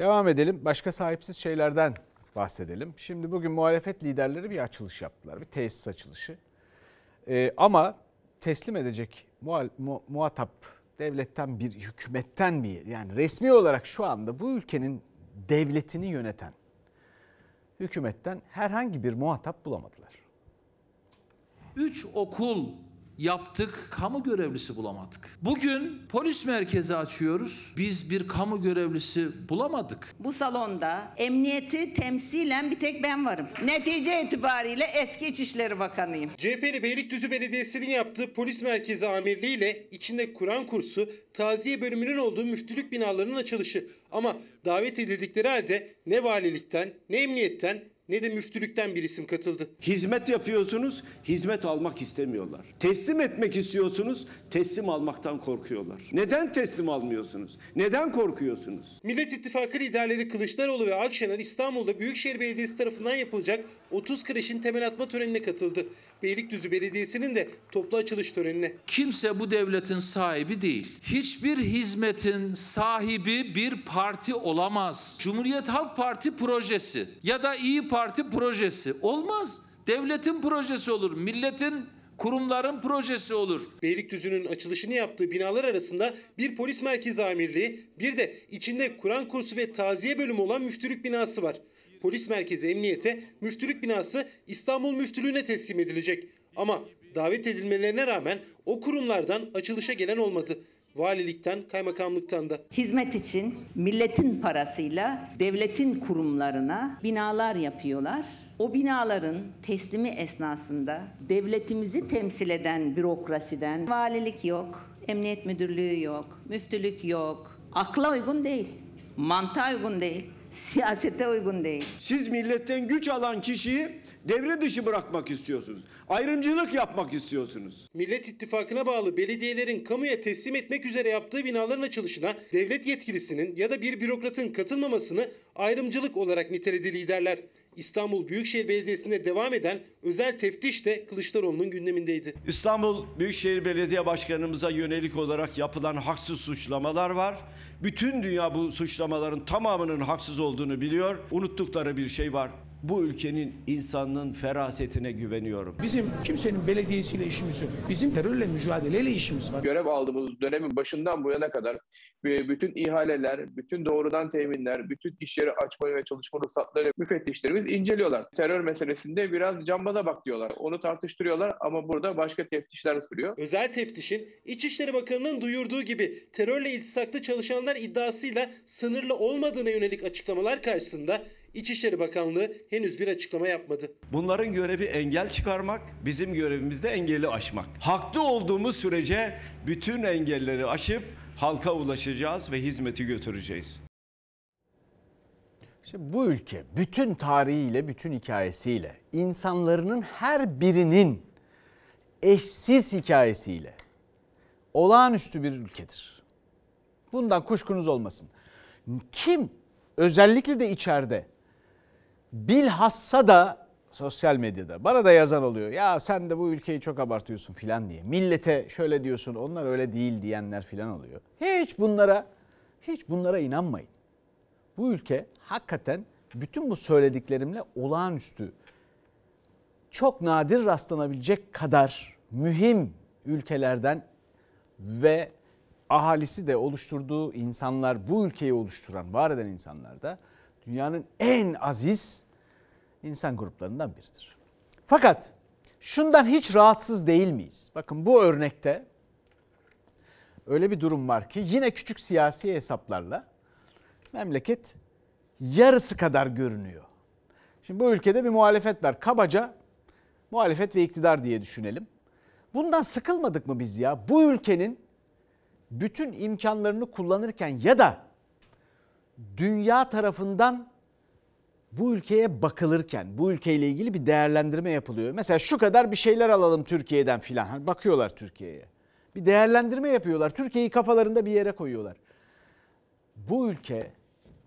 Devam edelim. Başka sahipsiz şeylerden bahsedelim. Şimdi bugün muhalefet liderleri bir açılış yaptılar. Bir tesis açılışı. Ee, ama teslim edecek muhal, mu, muhatap devletten bir hükümetten bir yani resmi olarak şu anda bu ülkenin devletini yöneten hükümetten herhangi bir muhatap bulamadılar. Üç okul yaptık. Kamu görevlisi bulamadık. Bugün polis merkezi açıyoruz. Biz bir kamu görevlisi bulamadık. Bu salonda emniyeti temsilen bir tek ben varım. Netice itibariyle eski İçişleri Bakanıyım. CHP'li Beylikdüzü Belediyesi'nin yaptığı polis merkezi amirliğiyle içinde Kur'an kursu, taziye bölümünün olduğu müftülük binalarının açılışı. Ama davet edildikleri halde ne valilikten ne emniyetten ne de müftülükten bir isim katıldı. Hizmet yapıyorsunuz, hizmet almak istemiyorlar. Teslim etmek istiyorsunuz, teslim almaktan korkuyorlar. Neden teslim almıyorsunuz? Neden korkuyorsunuz? Millet İttifakı liderleri Kılıçdaroğlu ve Akşener İstanbul'da Büyükşehir Belediyesi tarafından yapılacak 30 kreşin temel atma törenine katıldı. Beylikdüzü Belediyesi'nin de toplu açılış törenine. Kimse bu devletin sahibi değil. Hiçbir hizmetin sahibi bir parti olamaz. Cumhuriyet Halk Parti projesi ya da İyi Parti projesi olmaz. Devletin projesi olur, milletin kurumların projesi olur. Beylikdüzü'nün açılışını yaptığı binalar arasında bir polis merkezi amirliği, bir de içinde Kur'an kursu ve taziye bölümü olan müftülük binası var. Polis merkezi emniyete, müftülük binası İstanbul Müftülüğü'ne teslim edilecek. Ama davet edilmelerine rağmen o kurumlardan açılışa gelen olmadı valilikten, kaymakamlıktan da. Hizmet için milletin parasıyla devletin kurumlarına binalar yapıyorlar. O binaların teslimi esnasında devletimizi temsil eden bürokrasiden valilik yok, emniyet müdürlüğü yok, müftülük yok. Akla uygun değil, mantığa uygun değil, siyasete uygun değil. Siz milletten güç alan kişiyi devre dışı bırakmak istiyorsunuz. Ayrımcılık yapmak istiyorsunuz. Millet İttifakı'na bağlı belediyelerin kamuya teslim etmek üzere yaptığı binaların açılışına devlet yetkilisinin ya da bir bürokratın katılmamasını ayrımcılık olarak niteledi liderler. İstanbul Büyükşehir Belediyesi'nde devam eden özel teftiş de Kılıçdaroğlu'nun gündemindeydi. İstanbul Büyükşehir Belediye Başkanımıza yönelik olarak yapılan haksız suçlamalar var. Bütün dünya bu suçlamaların tamamının haksız olduğunu biliyor. Unuttukları bir şey var bu ülkenin insanının ferasetine güveniyorum. Bizim kimsenin belediyesiyle işimiz yok. Bizim terörle mücadeleyle işimiz var. Görev aldığımız dönemin başından bu yana kadar e, bütün ihaleler, bütün doğrudan teminler, bütün iş yeri açma ve çalışma ruhsatları müfettişlerimiz inceliyorlar. Terör meselesinde biraz cambaza bak diyorlar. Onu tartıştırıyorlar ama burada başka teftişler sürüyor. Özel teftişin İçişleri Bakanı'nın duyurduğu gibi terörle iltisaklı çalışanlar iddiasıyla sınırlı olmadığına yönelik açıklamalar karşısında İçişleri Bakanlığı henüz bir açıklama yapmadı. Bunların görevi engel çıkarmak, bizim görevimiz de engeli aşmak. Haklı olduğumuz sürece bütün engelleri aşıp halka ulaşacağız ve hizmeti götüreceğiz. Şimdi bu ülke bütün tarihiyle, bütün hikayesiyle, insanların her birinin eşsiz hikayesiyle olağanüstü bir ülkedir. Bundan kuşkunuz olmasın. Kim özellikle de içeride bilhassa da sosyal medyada bana da yazan oluyor. Ya sen de bu ülkeyi çok abartıyorsun filan diye. Millete şöyle diyorsun onlar öyle değil diyenler filan oluyor. Hiç bunlara hiç bunlara inanmayın. Bu ülke hakikaten bütün bu söylediklerimle olağanüstü çok nadir rastlanabilecek kadar mühim ülkelerden ve ahalisi de oluşturduğu insanlar bu ülkeyi oluşturan var eden insanlar da dünyanın en aziz insan gruplarından biridir. Fakat şundan hiç rahatsız değil miyiz? Bakın bu örnekte öyle bir durum var ki yine küçük siyasi hesaplarla memleket yarısı kadar görünüyor. Şimdi bu ülkede bir muhalefet var. Kabaca muhalefet ve iktidar diye düşünelim. Bundan sıkılmadık mı biz ya? Bu ülkenin bütün imkanlarını kullanırken ya da dünya tarafından bu ülkeye bakılırken bu ülkeyle ilgili bir değerlendirme yapılıyor. Mesela şu kadar bir şeyler alalım Türkiye'den filan. Hani bakıyorlar Türkiye'ye. Bir değerlendirme yapıyorlar. Türkiye'yi kafalarında bir yere koyuyorlar. Bu ülke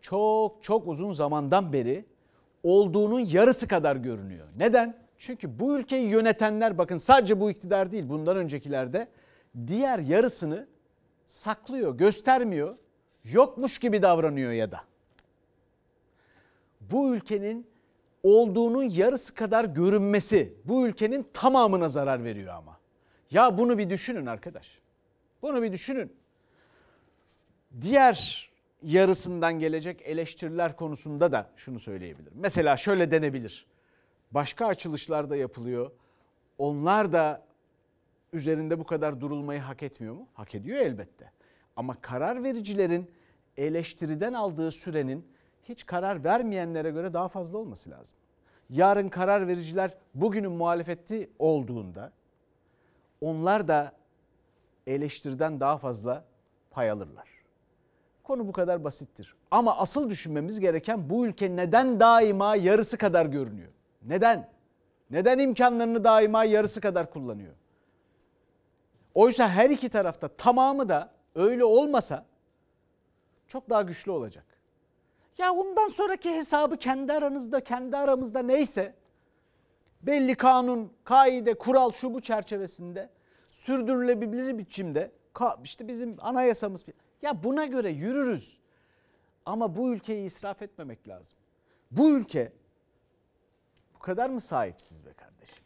çok çok uzun zamandan beri olduğunun yarısı kadar görünüyor. Neden? Çünkü bu ülkeyi yönetenler bakın sadece bu iktidar değil bundan öncekilerde diğer yarısını saklıyor, göstermiyor yokmuş gibi davranıyor ya da. Bu ülkenin olduğunun yarısı kadar görünmesi bu ülkenin tamamına zarar veriyor ama. Ya bunu bir düşünün arkadaş. Bunu bir düşünün. Diğer yarısından gelecek eleştiriler konusunda da şunu söyleyebilirim. Mesela şöyle denebilir. Başka açılışlar da yapılıyor. Onlar da üzerinde bu kadar durulmayı hak etmiyor mu? Hak ediyor elbette. Ama karar vericilerin eleştiriden aldığı sürenin hiç karar vermeyenlere göre daha fazla olması lazım. Yarın karar vericiler bugünün muhalefeti olduğunda onlar da eleştiriden daha fazla pay alırlar. Konu bu kadar basittir. Ama asıl düşünmemiz gereken bu ülke neden daima yarısı kadar görünüyor? Neden? Neden imkanlarını daima yarısı kadar kullanıyor? Oysa her iki tarafta tamamı da öyle olmasa çok daha güçlü olacak. Ya ondan sonraki hesabı kendi aranızda, kendi aramızda neyse belli kanun, kaide, kural şu bu çerçevesinde sürdürülebilir biçimde işte bizim anayasamız ya buna göre yürürüz. Ama bu ülkeyi israf etmemek lazım. Bu ülke bu kadar mı sahipsiz be kardeşim?